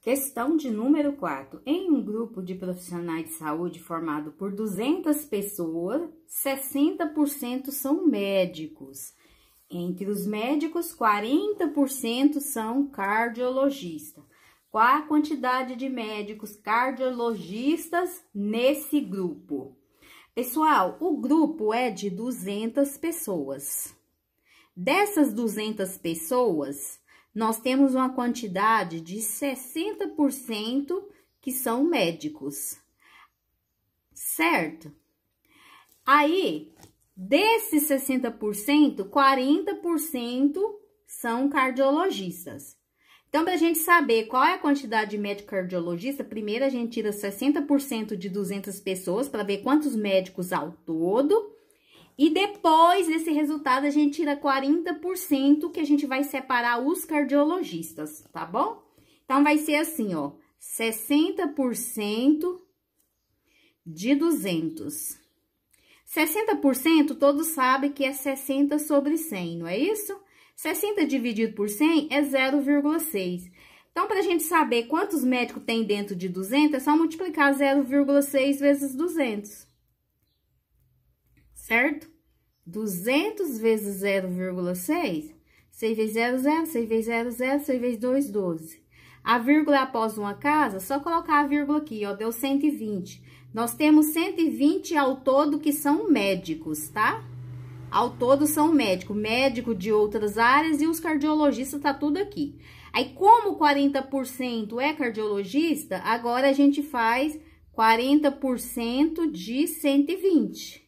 Questão de número 4. Em um grupo de profissionais de saúde formado por 200 pessoas, 60% são médicos. Entre os médicos, 40% são cardiologistas. Qual a quantidade de médicos cardiologistas nesse grupo? Pessoal, o grupo é de 200 pessoas. Dessas 200 pessoas, nós temos uma quantidade de 60% que são médicos, certo? Aí, desses 60%, 40% são cardiologistas. Então, para a gente saber qual é a quantidade de médico cardiologista, primeiro a gente tira 60% de 200 pessoas para ver quantos médicos ao todo e depois desse resultado, a gente tira 40% que a gente vai separar os cardiologistas, tá bom? Então, vai ser assim, ó, 60% de 200. 60%, todos sabem que é 60 sobre 100, não é isso? 60 dividido por 100 é 0,6. Então, para a gente saber quantos médicos tem dentro de 200, é só multiplicar 0,6 vezes 200 certo? 200 vezes 0,6, 6 vezes 0, 0, 6 vezes 0, 0, 6 vezes 2, 12. A vírgula é após uma casa, só colocar a vírgula aqui, ó, deu 120. Nós temos 120 ao todo que são médicos, tá? Ao todo são médicos, médico de outras áreas e os cardiologistas tá tudo aqui. Aí, como 40% é cardiologista, agora a gente faz 40% de 120.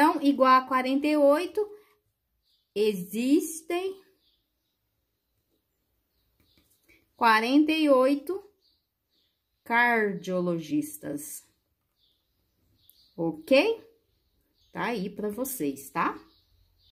Então, igual a 48, existem 48 cardiologistas. Ok? Tá aí para vocês, tá?